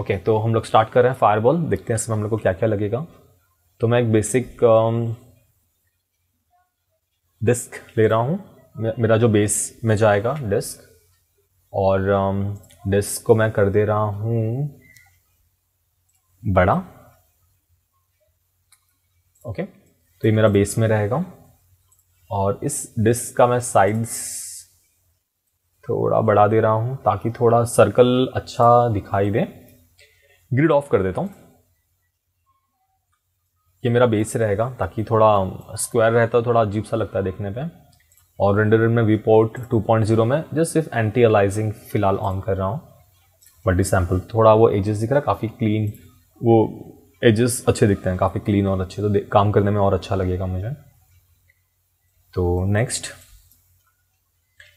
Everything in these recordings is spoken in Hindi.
ओके okay, तो हम लोग स्टार्ट कर रहे हैं फायरबॉल देखते हैं इसमें हम लोग को क्या क्या लगेगा तो मैं एक बेसिक डिस्क um, ले रहा हूँ मेरा जो बेस में जाएगा डिस्क और डिस्क um, को मैं कर दे रहा हूँ बड़ा ओके okay, तो ये मेरा बेस में रहेगा और इस डिस्क का मैं साइड्स थोड़ा बढ़ा दे रहा हूँ ताकि थोड़ा सर्कल अच्छा दिखाई दे ग्रिड ऑफ कर देता हूँ ये मेरा बेस रहेगा ताकि थोड़ा स्क्वायर um, रहता है थोड़ा अजीब सा लगता है देखने पे और रेंडर में वी पोर्ट टू में जस्ट सिर्फ एंटी अलाइजिंग फ़िलहाल ऑन कर रहा हूँ बडी सैम्पल थोड़ा वो एजेस दिख रहा है काफ़ी क्लीन वो एजेस अच्छे दिखते हैं काफ़ी क्लीन और अच्छे तो काम करने में और अच्छा लगेगा मुझे तो नेक्स्ट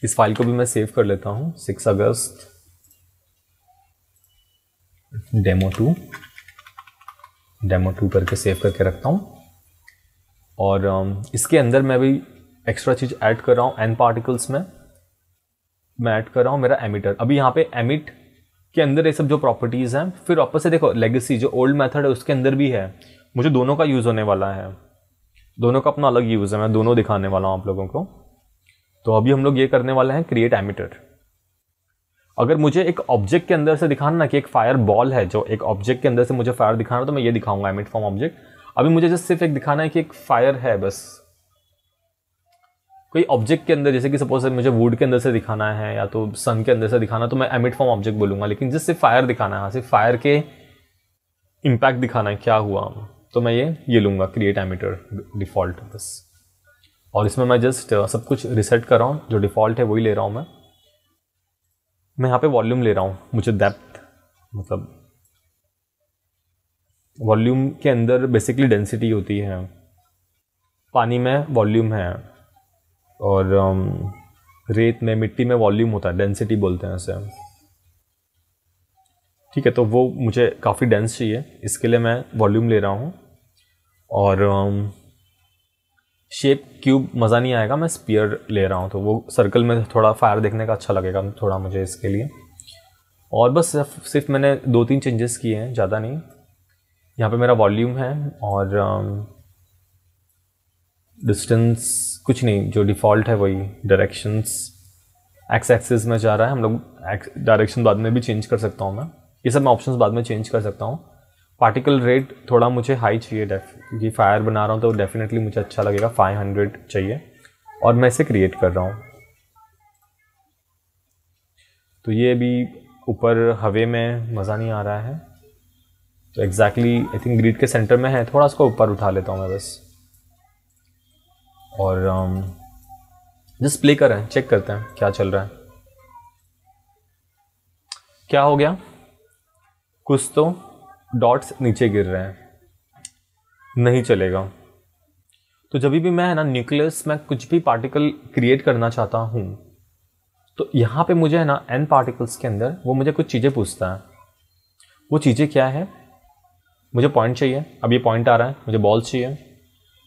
इस फाइल को भी मैं सेव कर लेता हूँ सिक्स अगस्त डेमो टू डेमो टू करके सेव करके रखता हूँ और um, इसके अंदर मैं भी एक्स्ट्रा चीज़ ऐड कर रहा हूँ एन पार्टिकल्स में मैं ऐड कर रहा हूँ मेरा एमिटर अभी यहाँ पे एमिट के अंदर ये सब जो प्रॉपर्टीज़ हैं फिर वापस से देखो लेगेसी जो ओल्ड मेथड है उसके अंदर भी है मुझे दोनों का यूज़ होने वाला है दोनों का अपना अलग यूज़ है मैं दोनों दिखाने वाला हूँ आप लोगों को तो अभी हम लोग ये करने वाले हैं क्रिएट एमिटर अगर मुझे एक ऑब्जेक्ट के अंदर से दिखाना ना कि एक फायर बॉल है जो एक ऑब्जेक्ट के अंदर से मुझे फायर दिखाना तो मैं ये दिखाऊंगा एमिट फॉर्म ऑब्जेक्ट अभी मुझे जस्ट सिर्फ एक दिखाना है कि एक फायर है बस कोई ऑब्जेक्ट के अंदर जैसे कि सपोज मुझे वुड के अंदर से दिखाना है या तो सन के अंदर से दिखाना तो मैं एमिट फॉर्म ऑब्जेक्ट बोलूंगा लेकिन जिस सिर्फ फायर दिखाना है हाँ, सिर्फ फायर के इम्पैक्ट दिखाना है क्या हुआ तो मैं ये ये लूंगा क्रिएट एमिटर डिफ़ॉल्ट बस और इसमें मैं जस्ट uh, सब कुछ रिसेट कर रहा हूँ जो डिफ़ॉल्ट है वही ले रहा हूँ मैं मैं यहाँ पे वॉल्यूम ले रहा हूँ मुझे डेप्थ मतलब वॉल्यूम के अंदर बेसिकली डेंसिटी होती है पानी में वॉल्यूम है और um, रेत में मिट्टी में वॉल्यूम होता है डेंसिटी बोलते हैं उसे ठीक है तो वो मुझे काफ़ी डेंस चाहिए इसके लिए मैं वॉल्यूम ले रहा हूँ और um, शेप क्यूब मज़ा नहीं आएगा मैं स्पीयर ले रहा हूँ तो वो सर्कल में थोड़ा फायर देखने का अच्छा लगेगा थोड़ा मुझे इसके लिए और बस सिर्फ मैंने दो तीन चेंजेस किए हैं ज़्यादा नहीं यहाँ पे मेरा वॉल्यूम है और डिस्टेंस um, कुछ नहीं जो डिफ़ॉल्ट है वही डायरेक्शंस एक्स एक्सिस में जा रहा है हम लोग डायरेक्शन बाद में भी चेंज कर सकता हूँ मैं ये सब मैं ऑप्शंस बाद में चेंज कर सकता हूँ पार्टिकल रेट थोड़ा मुझे हाई चाहिए ये फायर बना रहा हूँ तो डेफिनेटली मुझे अच्छा लगेगा 500 चाहिए और मैं इसे क्रिएट कर रहा हूँ तो ये अभी ऊपर हवे में मज़ा नहीं आ रहा है तो एग्जैक्टली आई थिंक ग्रीड के सेंटर में है थोड़ा उसको ऊपर उठा लेता हूँ मैं बस और जस्ट प्ले करें चेक करते हैं क्या चल रहा है क्या हो गया कुछ तो डॉट्स नीचे गिर रहे हैं नहीं चलेगा तो जब भी मैं है ना न्यूक्लियस में कुछ भी पार्टिकल क्रिएट करना चाहता हूँ तो यहाँ पे मुझे है ना एन पार्टिकल्स के अंदर वो मुझे कुछ चीज़ें पूछता है वो चीज़ें क्या है मुझे पॉइंट चाहिए अब ये पॉइंट आ रहा है मुझे बॉल चाहिए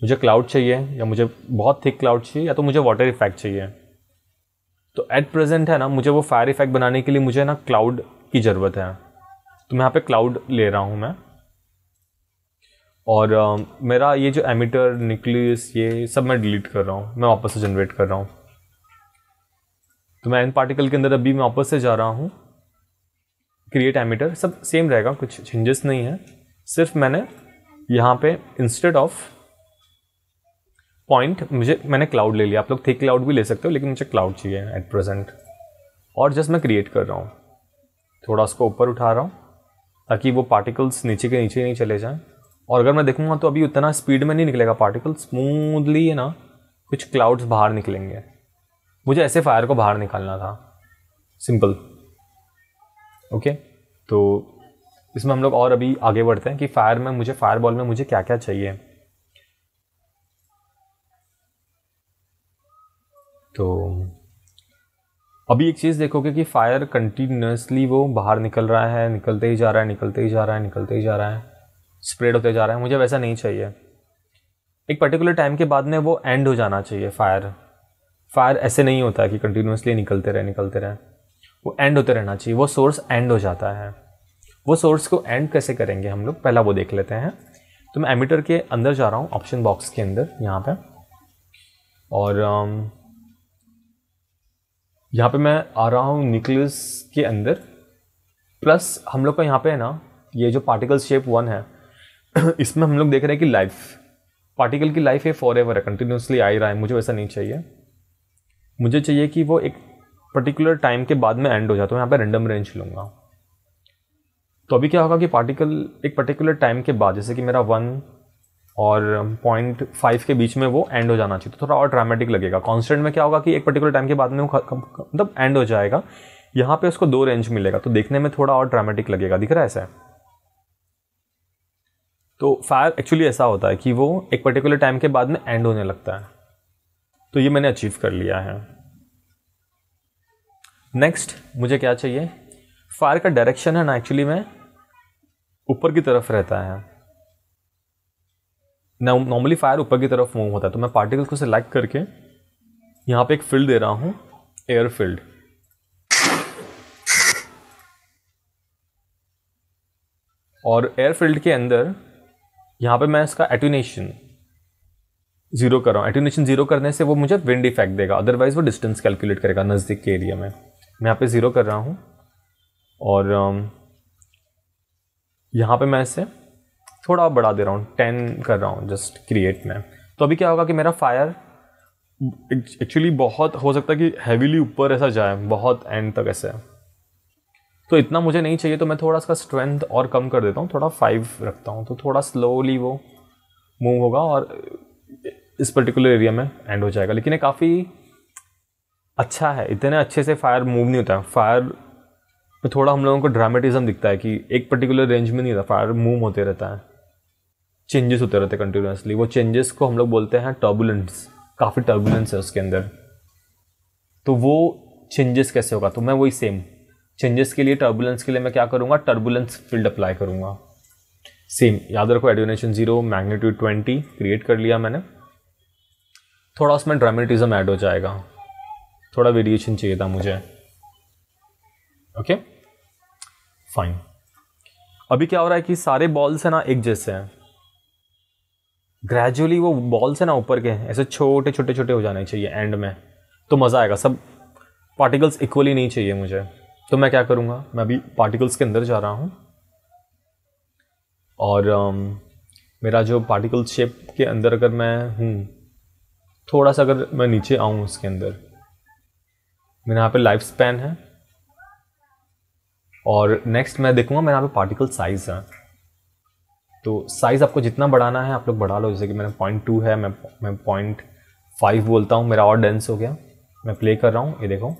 मुझे क्लाउड चाहिए या मुझे बहुत थिक क्लाउड चाहिए या तो मुझे वाटर इफेक्ट चाहिए तो एट प्रेजेंट है ना मुझे वो फायर इफेक्ट बनाने के लिए मुझे ना क्लाउड की ज़रूरत है तो मैं यहाँ पे क्लाउड ले रहा हूँ मैं और आ, मेरा ये जो एमिटर निकलिस ये सब मैं डिलीट कर रहा हूँ मैं वापस से जनरेट कर रहा हूँ तो मैं इन पार्टिकल के अंदर अभी मैं वापस से जा रहा हूँ क्रिएट एमिटर सब सेम रहेगा कुछ चेंजेस नहीं है सिर्फ मैंने यहाँ पे इंस्टेड ऑफ पॉइंट मुझे मैंने क्लाउड ले लिया आप लोग थिक क्लाउड भी ले सकते हो लेकिन मुझे क्लाउड चाहिए एट प्रेजेंट और जस्ट मैं क्रिएट कर रहा हूँ थोड़ा उसको ऊपर उठा रहा हूँ ताकि वो पार्टिकल्स नीचे के नीचे नहीं चले जाएं और अगर मैं देखूंगा तो अभी उतना स्पीड में नहीं निकलेगा पार्टिकल स्मूदली है ना कुछ क्लाउड्स बाहर निकलेंगे मुझे ऐसे फायर को बाहर निकालना था सिंपल ओके तो इसमें हम लोग और अभी आगे बढ़ते हैं कि फायर में मुझे फायर बॉल में मुझे क्या क्या चाहिए तो अभी एक चीज़ देखोगे कि फायर कंटिन्यूसली वो बाहर निकल रहा है निकलते ही जा रहा है निकलते ही जा रहा है निकलते ही जा रहा है स्प्रेड होते जा रहा है मुझे वैसा नहीं चाहिए एक पर्टिकुलर टाइम के बाद में वो एंड हो जाना चाहिए फायर फायर ऐसे नहीं होता है कि कंटिन्यूसली निकलते रहे निकलते रहे वो एंड होते रहना चाहिए वो सोर्स एंड हो जाता है वो सोर्स को एंड कैसे करेंगे हम लोग पहला वो देख लेते हैं तो मैं एमीटर के अंदर जा रहा हूँ ऑप्शन बॉक्स के अंदर यहाँ पे और um, यहाँ पे मैं आ रहा हूँ न्यूक्लियस के अंदर प्लस हम लोग का यहाँ पे है ना ये जो पार्टिकल शेप वन है इसमें हम लोग देख रहे हैं कि लाइफ पार्टिकल की लाइफ ये फॉर एवर है कंटिन्यूसली आ ही रहा है मुझे वैसा नहीं चाहिए मुझे चाहिए कि वो एक पर्टिकुलर टाइम के बाद में एंड हो जाता तो है यहाँ पे रेंडम रेंज लूँगा तो अभी क्या होगा कि पार्टिकल एक पर्टिकुलर टाइम के बाद जैसे कि मेरा वन और पॉइंट um, फाइव के बीच में वो एंड हो जाना चाहिए तो थोड़ा और ड्रामेटिक लगेगा कॉन्स्टेंट में क्या होगा कि एक पर्टिकुलर टाइम के बाद में वो मतलब एंड हो जाएगा यहाँ पे उसको दो रेंज मिलेगा तो देखने में थोड़ा और ड्रामेटिक लगेगा दिख रहा है ऐसा तो फायर एक्चुअली ऐसा होता है कि वो एक पर्टिकुलर टाइम के बाद में एंड होने लगता है तो ये मैंने अचीव कर लिया है नेक्स्ट मुझे क्या चाहिए फायर का डायरेक्शन है ना एक्चुअली में ऊपर की तरफ रहता है नॉर्मली फायर ऊपर की तरफ मूव होता है तो मैं पार्टिकल्स को सिलेक्ट करके यहाँ पे एक फील्ड दे रहा हूँ एयर फील्ड और एयर फील्ड के अंदर यहाँ पे मैं इसका एटूनेशन ज़ीरो कर रहा हूँ एट्यूनेशन ज़ीरो करने से वो मुझे विंड इफेक्ट देगा अदरवाइज वो डिस्टेंस कैलकुलेट करेगा नज़दीक के एरिया में मैं यहाँ पे ज़ीरो कर रहा हूँ और um, यहाँ पे मैं इसे थोड़ा बढ़ा दे रहा हूँ टेन कर रहा हूँ जस्ट क्रिएट में तो अभी क्या होगा कि मेरा फायर एक्चुअली बहुत हो सकता है कि हैवीली ऊपर ऐसा जाए बहुत एंड तक ऐसे तो इतना मुझे नहीं चाहिए तो मैं थोड़ा इसका स्ट्रेंथ और कम कर देता हूँ थोड़ा फाइव रखता हूँ तो थोड़ा स्लोली वो मूव होगा और इस पर्टिकुलर एरिया में एंड हो जाएगा लेकिन ये काफ़ी अच्छा है इतने अच्छे से फायर मूव नहीं होता है फायर में थोड़ा हम लोगों को ड्रामेटिज़म दिखता है कि एक पर्टिकुलर रेंज में नहीं होता फायर मूव होते रहता है चेंजेस होते रहते कंटिन्यूसली वो चेंजेस को हम लोग बोलते हैं टर्बुलेंस काफ़ी टर्बुलेंस है उसके अंदर तो वो चेंजेस कैसे होगा तो मैं वही सेम चेंजेस के लिए टर्बुलेंस के लिए मैं क्या करूँगा टर्बुलेंस फील्ड अप्लाई करूँगा सेम याद रखो एडोनेशन जीरो मैग्नेट्यूड ट्वेंटी क्रिएट कर लिया मैंने थोड़ा उसमें ड्रामेटिज्म ऐड हो जाएगा थोड़ा वेरिएशन चाहिए था मुझे ओके फाइन अभी क्या हो रहा है कि सारे बॉल्स है ना एक जैसे हैं ग्रेजुअली वो बॉल से ना ऊपर के ऐसे छोटे छोटे छोटे हो जाने चाहिए एंड में तो मज़ा आएगा सब पार्टिकल्स इक्वली नहीं चाहिए मुझे तो मैं क्या करूँगा मैं अभी पार्टिकल्स के अंदर जा रहा हूँ और um, मेरा जो पार्टिकल शेप के अंदर अगर मैं हूँ थोड़ा सा अगर मैं नीचे आऊँ उसके अंदर मेरे यहाँ पे लाइफ स्पैन है और नेक्स्ट मैं देखूँगा मेरे यहाँ पे पार्टिकल साइज़ है तो साइज़ आपको जितना बढ़ाना है आप लोग बढ़ा लो जैसे कि मैंने पॉइंट टू है मैं मैं पॉइंट फाइव बोलता हूँ मेरा और डेंस हो गया मैं प्ले कर रहा हूँ ये देखो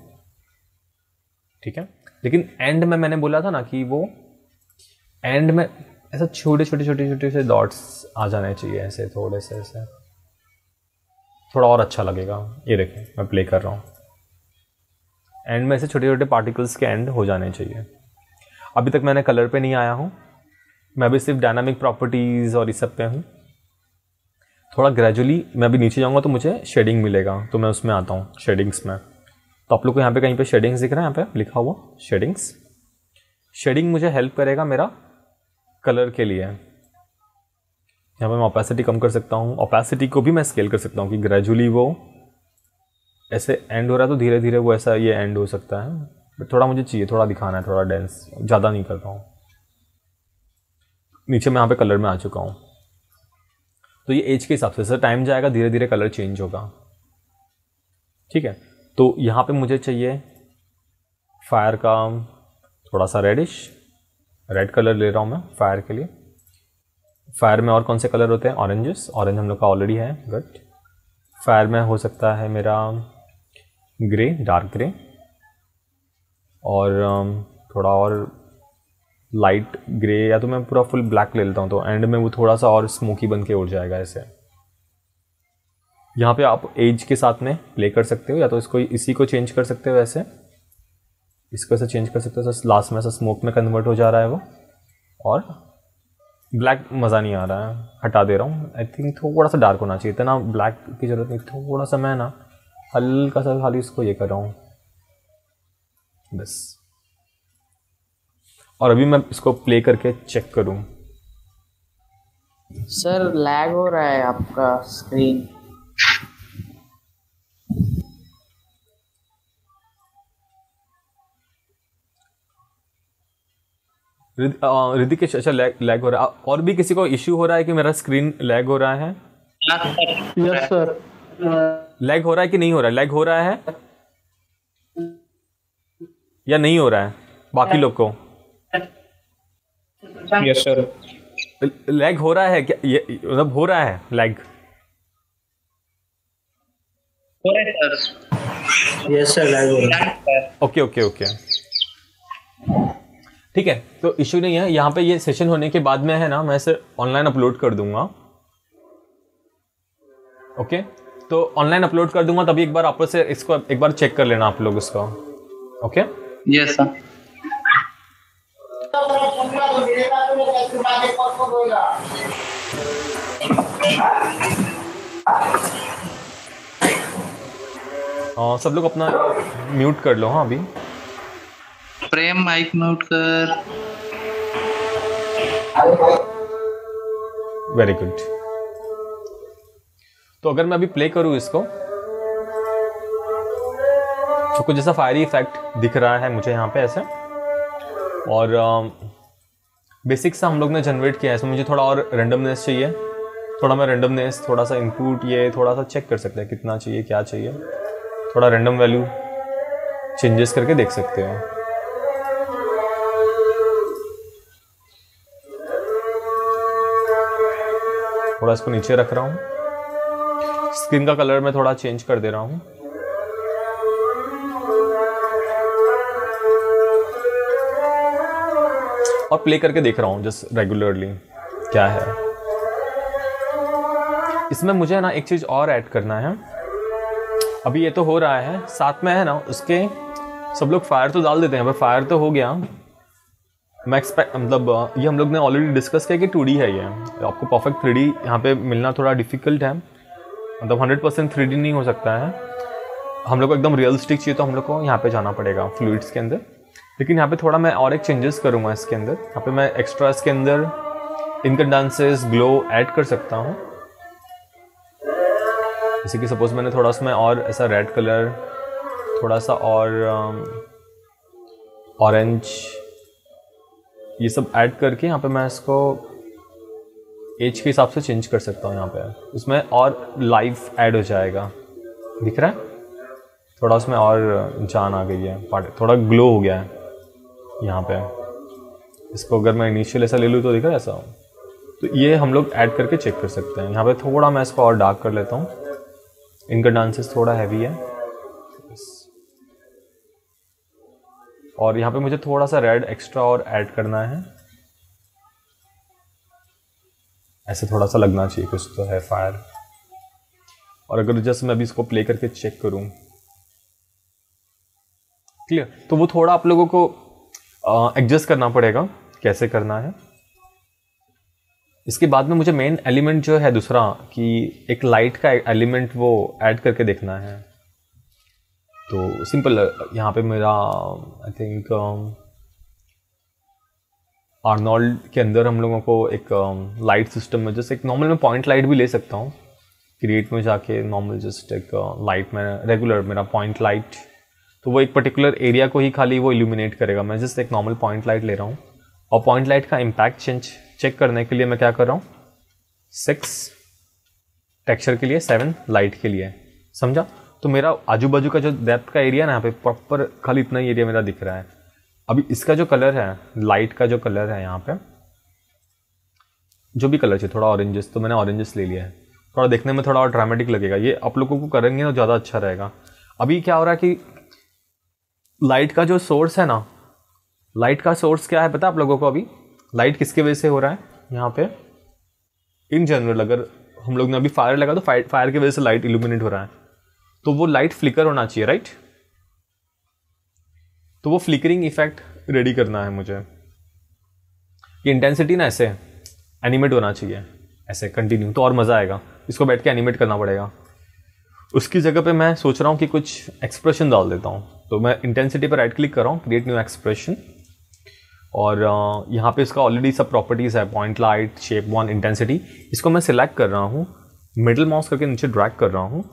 ठीक है लेकिन एंड में मैंने बोला था ना कि वो एंड में ऐसा छोटे छोटे छोटे छोटे से डॉट्स आ जाने चाहिए ऐसे थोड़े से ऐसे थोड़ा और अच्छा लगेगा ये देखो मैं प्ले कर रहा हूँ एंड में ऐसे छोटे छोटे पार्टिकल्स के एंड हो जाने चाहिए अभी तक मैंने कलर पे नहीं आया हूँ मैं भी सिर्फ डायनामिक प्रॉपर्टीज़ और इस सब पे हूँ थोड़ा ग्रेजुअली मैं भी नीचे जाऊँगा तो मुझे शेडिंग मिलेगा तो मैं उसमें आता हूँ शेडिंग्स में तो आप लोग को यहाँ पे कहीं पे शेडिंग्स दिख रहा है यहाँ पे लिखा हुआ शेडिंग्स शेडिंग मुझे हेल्प करेगा मेरा कलर के लिए यहाँ पर मैं ओपेसिटी कम कर सकता हूँ ओपेसिटी को भी मैं स्केल कर सकता हूँ कि ग्रेजुअली वो ऐसे एंड हो रहा है तो धीरे धीरे वो ऐसा ये एंड हो सकता है बट थोड़ा मुझे चाहिए थोड़ा दिखाना है थोड़ा डेंस ज़्यादा नहीं करता हूँ नीचे मैं यहाँ पे कलर में आ चुका हूँ तो ये एज के हिसाब से सर टाइम जाएगा धीरे धीरे कलर चेंज होगा ठीक है तो यहाँ पे मुझे चाहिए फायर का थोड़ा सा रेडिश रेड कलर ले रहा हूँ मैं फायर के लिए फायर में और कौन से कलर होते हैं ऑरेंजेस ऑरेंज हम लोग का ऑलरेडी है गट फायर में हो सकता है मेरा ग्रे डार्क ग्रे और um, थोड़ा और लाइट ग्रे या तो मैं पूरा फुल ब्लैक ले लेता हूँ तो एंड में वो थोड़ा सा और स्मोकी बन के उड़ जाएगा ऐसे यहाँ पे आप एज के साथ में प्ले कर सकते हो या तो इसको इसी को चेंज कर सकते हो ऐसे इसको ऐसे चेंज कर सकते हो लास्ट में ऐसा स्मोक में कन्वर्ट हो जा रहा है वो और ब्लैक मज़ा नहीं आ रहा है हटा दे रहा हूँ आई थिंक थोड़ा सा डार्क होना चाहिए इतना ब्लैक की ज़रूरत नहीं थोड़ा सा मैं ना हल्का सा खाली इसको ये कर रहा हूँ बस और अभी मैं इसको प्ले करके चेक करूँ सर लैग हो रहा है आपका स्क्रीन ऋतिकेश अच्छा लैग अच्छा, लैग हो रहा है और भी किसी को इश्यू हो रहा है कि मेरा स्क्रीन लैग हो रहा है यस सर लैग हो रहा है कि नहीं हो रहा है लैग हो रहा है या नहीं हो रहा है बाकी लोग को यस सर लैग हो रहा है क्या ये मतलब हो रहा है लैग हो रहा है सर यस सर लैग हो रहा है ओके ओके ओके ठीक है तो इश्यू नहीं है यहाँ पे ये सेशन होने के बाद में है ना मैं इसे ऑनलाइन अपलोड कर दूंगा ओके तो ऑनलाइन अपलोड कर दूंगा तभी एक बार आपस से इसको एक बार चेक कर लेना आप लोग उसका ओके यस सर आ, सब लोग अपना म्यूट कर लो हाँ अभी प्रेम माइक म्यूट कर वेरी गुड तो अगर मैं अभी प्ले करूँ इसको तो कुछ जैसा फायरी इफेक्ट दिख रहा है मुझे यहाँ पे ऐसे और बेसिक um, सा हम लोग ने जनरेट किया है सो मुझे थोड़ा और रेंडमनेस चाहिए थोड़ा मैं रेंडमनेस थोड़ा सा इनपुट ये थोड़ा सा चेक कर सकते हैं कितना चाहिए क्या चाहिए थोड़ा रेंडम वैल्यू चेंजेस करके देख सकते हो थोड़ा इसको नीचे रख रहा हूँ स्क्रीन का कलर मैं थोड़ा चेंज कर दे रहा हूँ और प्ले करके देख रहा हूँ जस्ट रेगुलरली क्या है इसमें मुझे ना एक चीज़ और ऐड करना है अभी ये तो हो रहा है साथ में है ना उसके सब लोग फायर तो डाल देते हैं पर फायर तो हो गया मैं एक्सपेक्ट मतलब ये हम लोग ने ऑलरेडी डिस्कस किया कि टू है ये आपको परफेक्ट थ्री डी यहाँ पर मिलना थोड़ा डिफिकल्ट है मतलब हंड्रेड परसेंट थ्री नहीं हो सकता है हम लोग को एकदम रियलिस्टिक चाहिए तो हम लोग को यहाँ पे जाना पड़ेगा फ्लूड्स के अंदर लेकिन यहाँ पे थोड़ा मैं और एक चेंजेस करूँगा इसके अंदर यहाँ पे मैं एक्स्ट्रा इसके अंदर डांसेस ग्लो ऐड कर सकता हूँ जैसे कि सपोज मैंने थोड़ा उसमें और ऐसा रेड कलर थोड़ा सा और ऑरेंज um, ये सब ऐड करके यहाँ पे मैं इसको एज के हिसाब से चेंज कर सकता हूँ यहाँ पे उसमें और लाइफ ऐड हो जाएगा दिख रहा है थोड़ा उसमें और uh, जान आ गई है थोड़ा ग्लो हो गया है यहाँ पे इसको अगर मैं इनिशियल ऐसा ले लूँ तो देखा ऐसा तो ये हम लोग ऐड करके चेक कर सकते हैं यहाँ पे थोड़ा मैं इसको और डार्क कर लेता हूँ इनका डांसेस थोड़ा हैवी है और यहाँ पे मुझे थोड़ा सा रेड एक्स्ट्रा और ऐड करना है ऐसे थोड़ा सा लगना चाहिए कुछ तो है फायर और अगर जस्ट मैं अभी इसको प्ले करके चेक करूँ क्लियर तो वो थोड़ा आप लोगों को एडजस्ट करना पड़ेगा कैसे करना है इसके बाद में मुझे मेन एलिमेंट जो है दूसरा कि एक लाइट का एलिमेंट वो ऐड करके देखना है तो सिंपल यहाँ पे मेरा आई थिंक आर्नोल्ड के अंदर हम लोगों को एक लाइट um, सिस्टम में जैसे एक नॉर्मल मैं पॉइंट लाइट भी ले सकता हूँ क्रिएट में जाके नॉर्मल जस्ट एक लाइट uh, में रेगुलर मेरा पॉइंट लाइट तो वो एक पर्टिकुलर एरिया को ही खाली वो इल्यूमिनेट करेगा मैं जस्ट एक नॉर्मल पॉइंट लाइट ले रहा हूँ और पॉइंट लाइट का इम्पैक्ट चेंज चेक करने के लिए मैं क्या कर रहा हूँ सिक्स टेक्सचर के लिए सेवन लाइट के लिए समझा तो मेरा आजू बाजू का जो डेप्थ का एरिया ना यहाँ पे प्रॉपर खाली इतना ही एरिया मेरा दिख रहा है अभी इसका जो कलर है लाइट का जो कलर है यहाँ पे जो भी कलर चाहिए थोड़ा ऑरेंजेस तो मैंने ऑरेंजेस ले लिया है थोड़ा देखने में थोड़ा और ड्रामेटिक लगेगा ये आप लोगों को करेंगे ना तो ज़्यादा अच्छा रहेगा अभी क्या हो रहा है कि लाइट का जो सोर्स है ना लाइट का सोर्स क्या है पता आप लोगों को अभी लाइट किसके वजह से हो रहा है यहाँ पे इन जनरल अगर हम लोग ने अभी फायर लगा तो फायर फायर की वजह से लाइट इल्यूमिनेट हो रहा है तो वो लाइट फ्लिकर होना चाहिए राइट तो वो फ्लिकरिंग इफेक्ट रेडी करना है मुझे ये इंटेंसिटी ना ऐसे एनिमेट होना चाहिए ऐसे कंटिन्यू तो और मज़ा आएगा इसको बैठ के एनिमेट करना पड़ेगा उसकी जगह पे मैं सोच रहा हूँ कि कुछ एक्सप्रेशन डाल देता हूँ तो मैं इंटेंसिटी पर राइट क्लिक कर रहा हूँ क्रिएट न्यू एक्सप्रेशन और यहाँ पे इसका ऑलरेडी सब प्रॉपर्टीज़ है point light shape one intensity इसको मैं सिलेक्ट कर रहा हूँ मिडल माउस करके नीचे ड्रैग कर रहा हूँ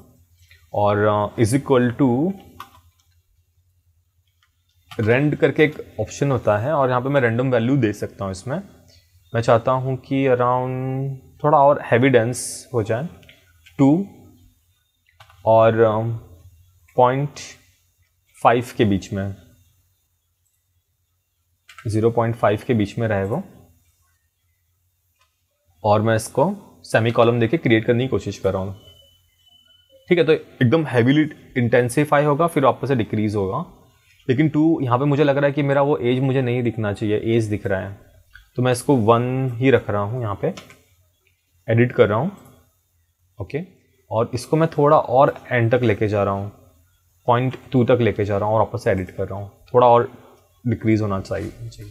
और इज इक्वल टू रेंड करके एक ऑप्शन होता है और यहाँ पे मैं रेंडम वैल्यू दे सकता हूँ इसमें मैं चाहता हूँ कि अराउंड थोड़ा और हैवी डेंस हो जाए टू और पॉइंट um, फाइव के बीच में ज़ीरो पॉइंट फाइव के बीच में रहे वो और मैं इसको सेमी कॉलम देके क्रिएट करने की कोशिश कर रहा हूँ ठीक है तो एकदम हैवीली इंटेंसीफाई होगा फिर वापस से डिक्रीज होगा लेकिन टू यहाँ पे मुझे लग रहा है कि मेरा वो एज मुझे नहीं दिखना चाहिए एज दिख रहा है तो मैं इसको वन ही रख रहा हूँ यहाँ पे एडिट कर रहा हूँ ओके okay. और इसको मैं थोड़ा और एंड तक लेके जा रहा हूँ पॉइंट टू तक लेके जा रहा हूँ और वापस से एडिट कर रहा हूँ थोड़ा और डिक्रीज होना चाहिए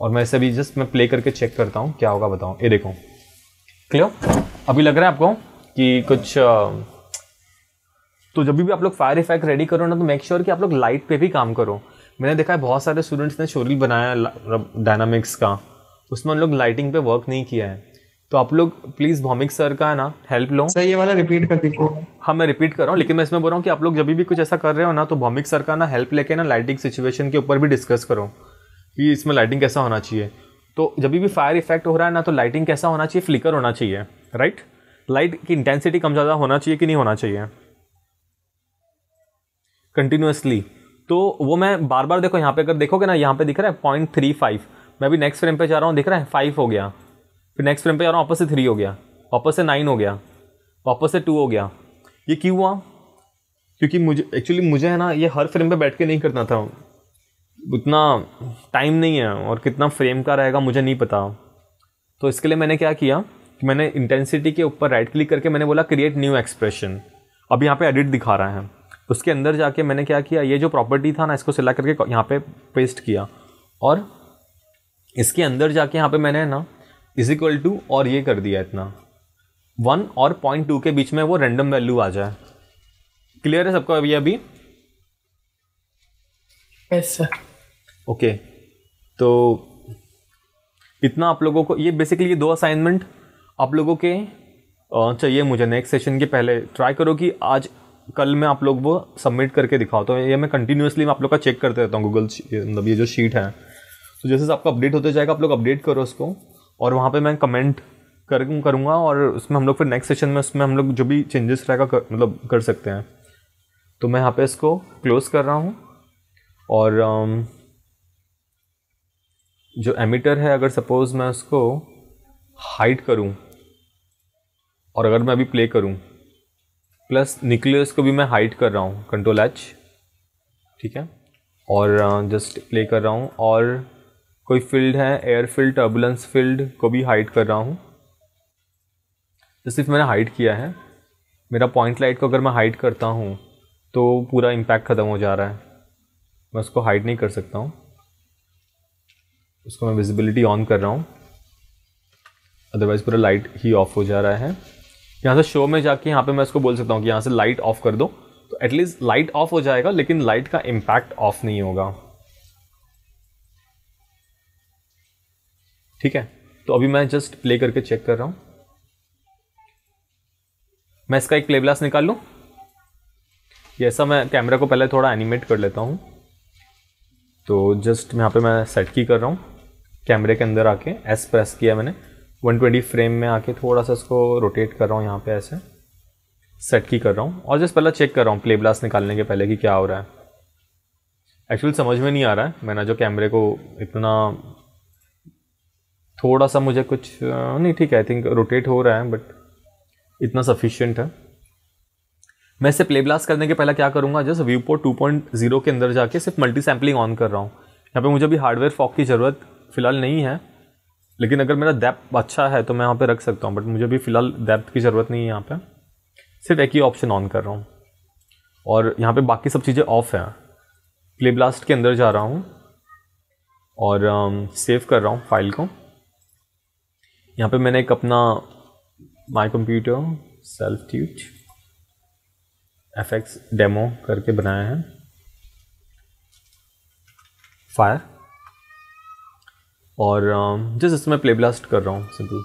और मैं इसे अभी जस्ट मैं प्ले करके चेक करता हूँ क्या होगा बताऊँ ये देखो क्लियर अभी लग रहा है आपको कि कुछ तो जब भी आप लोग फायर इफेक्ट रेडी करो ना तो मेक श्योर sure कि आप लोग लाइट पे भी काम करो मैंने देखा है बहुत सारे स्टूडेंट्स ने शोरील बनाया डायनामिक्स मतलब का उसमें उन लोग लाइटिंग पे वर्क नहीं किया है तो आप लोग प्लीज भौमिक सर का ना हेल्प लो सर ये वाला रिपीट कर दीजिए हाँ मैं रिपीट कर रहा हूँ लेकिन मैं इसमें बोल रहा हूँ कि आप लोग जब भी कुछ ऐसा कर रहे हो ना तो भौमिक सर का ना हेल्प लेके ना लाइटिंग सिचुएशन के ऊपर भी डिस्कस करो कि इसमें लाइटिंग कैसा होना चाहिए तो जब भी फायर इफेक्ट हो रहा है ना तो लाइटिंग कैसा होना चाहिए फ्लिकर होना चाहिए राइट लाइट की इंटेंसिटी कम ज़्यादा होना चाहिए कि नहीं होना चाहिए कंटिन्यूसली तो वो मैं बार बार देखो यहाँ पे अगर देखोगे ना यहाँ पे दिख रहा है पॉइंट थ्री फाइव मैं भी नेक्स्ट फ्रेम पे जा रहा हूँ दिख रहा है फाइव हो गया फिर नेक्स्ट फ्रेम पे जा रहा हूँ वापस से थ्री हो गया वापस से नाइन हो गया वापस से टू हो गया ये क्यों हुआ क्योंकि मुझे एक्चुअली मुझे है ना ये हर फ्रेम पे बैठ के नहीं करना था उतना टाइम नहीं है और कितना फ्रेम का रहेगा मुझे नहीं पता तो इसके लिए मैंने क्या किया कि मैंने इंटेंसिटी के ऊपर राइट क्लिक करके मैंने बोला क्रिएट न्यू एक्सप्रेशन अब यहाँ पे एडिट दिखा रहा है उसके अंदर जाके मैंने क्या किया ये जो प्रॉपर्टी था ना इसको सिला करके यहाँ पे पेस्ट किया और इसके अंदर जाके यहाँ पे मैंने ना इज इक्वल टू और ये कर दिया इतना वन और पॉइंट टू के बीच में वो रेंडम वैल्यू आ जाए क्लियर है सबको अभी अभी यस सर ओके तो इतना आप लोगों को ये बेसिकली ये दो असाइनमेंट आप लोगों के चाहिए मुझे नेक्स्ट सेशन के पहले ट्राई करो कि आज कल मैं आप लोग वो सबमिट करके दिखाता तो हूँ ये मैं कंटिन्यूसली मैं आप लोग का चेक करते रहता हूँ गूगल मतलब ये जो शीट है तो जैसे आपका अपडेट होते जाएगा आप लोग अपडेट करो उसको और वहाँ पे मैं कमेंट कर करूँगा और उसमें हम लोग फिर नेक्स्ट सेशन में उसमें हम लोग जो भी चेंजेस रहेगा कर, मतलब कर सकते हैं तो मैं यहाँ पे इसको क्लोज़ कर रहा हूँ और um, जो एमिटर है अगर सपोज़ मैं उसको हाइट करूँ और अगर मैं अभी प्ले करूँ प्लस निकलियस को भी मैं हाइट कर रहा हूँ कंट्रोल एच ठीक है और जस्ट uh, प्ले कर रहा हूँ और कोई फील्ड है एयर फील्ड टर्बुलेंस फील्ड को भी हाइड कर रहा हूँ तो सिर्फ मैंने हाइड किया है मेरा पॉइंट लाइट को अगर मैं हाइड करता हूँ तो पूरा इम्पैक्ट ख़त्म हो जा रहा है मैं उसको हाइड नहीं कर सकता हूँ उसको मैं विजिबिलिटी ऑन कर रहा हूँ अदरवाइज़ पूरा लाइट ही ऑफ हो जा रहा है यहाँ से शो में जाके यहाँ पे मैं इसको बोल सकता हूँ कि यहाँ से लाइट ऑफ कर दो तो एटलीस्ट लाइट ऑफ हो जाएगा लेकिन लाइट का इम्पैक्ट ऑफ नहीं होगा ठीक है तो अभी मैं जस्ट प्ले करके चेक कर रहा हूँ मैं इसका एक प्ले ब्लास्ट निकाल लूँ जैसा मैं कैमरा को पहले थोड़ा एनिमेट कर लेता हूँ तो जस्ट यहाँ पे मैं सेट की कर रहा हूँ कैमरे के अंदर आके एस प्रेस किया मैंने 120 फ्रेम में आके थोड़ा सा इसको रोटेट कर रहा हूँ यहाँ पे ऐसे सेट की कर रहा हूँ और जस्ट पहले चेक कर रहा हूँ प्ले ब्लास्ट निकालने के पहले कि क्या हो रहा है एक्चुअली समझ में नहीं आ रहा है मैंने जो कैमरे को इतना थोड़ा सा मुझे कुछ नहीं ठीक है आई थिंक रोटेट हो रहा है बट इतना सफिशियंट है मैं इसे प्ले ब्लास्ट करने के पहले क्या करूँगा just viewport two point zero के अंदर जाके सिर्फ मल्टी सैम्पलिंग ऑन कर रहा हूँ यहाँ पे मुझे अभी हार्डवेयर फॉक की ज़रूरत फ़िलहाल नहीं है लेकिन अगर मेरा डैप अच्छा है तो मैं यहाँ पे रख सकता हूँ बट मुझे अभी फ़िलहाल डैप्थ की ज़रूरत नहीं है यहाँ पे सिर्फ एक ही ऑप्शन ऑन कर रहा हूँ और यहाँ पे बाकी सब चीज़ें ऑफ हैं प्ले ब्लास्ट के अंदर जा रहा हूँ और सेव कर रहा हूँ फाइल को यहाँ पे मैंने एक अपना my computer self tut F X demo करके बनाया है फायर और um, जिस इसमें मैं प्ले ब्लास्ट कर रहा हूँ सिंपल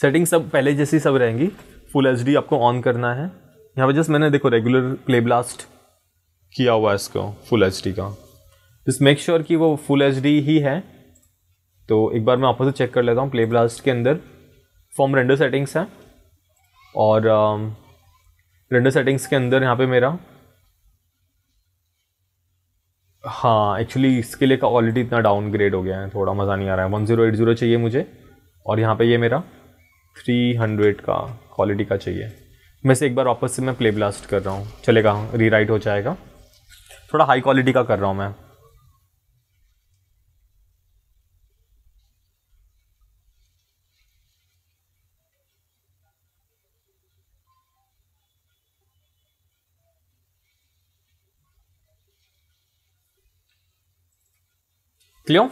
सेटिंग सब पहले जैसी सब रहेंगी फुल एच आपको ऑन करना है यहाँ पर जस्ट मैंने देखो रेगुलर प्ले ब्लास्ट किया हुआ है इसको फुल एच का दिस मेक श्योर कि वो फुल एच ही है तो एक बार मैं आपस से चेक कर लेता हूँ प्ले ब्लास्ट के अंदर फॉर्म रेंडर सेटिंग्स है और रेंडर um, सेटिंग्स के अंदर यहाँ पे मेरा हाँ एक्चुअली इसके लिए का क्वालिटी इतना डाउनग्रेड हो गया है थोड़ा मज़ा नहीं आ रहा है वन ज़ीरो एट ज़ीरो चाहिए मुझे और यहाँ पे ये मेरा थ्री हंड्रेड का क्वालिटी का चाहिए मैं से एक बार वापस से मैं प्ले ब्लास्ट कर रहा हूँ चलेगा रीराइट हो जाएगा थोड़ा हाई क्वालिटी का कर रहा हूं मैं क्लियर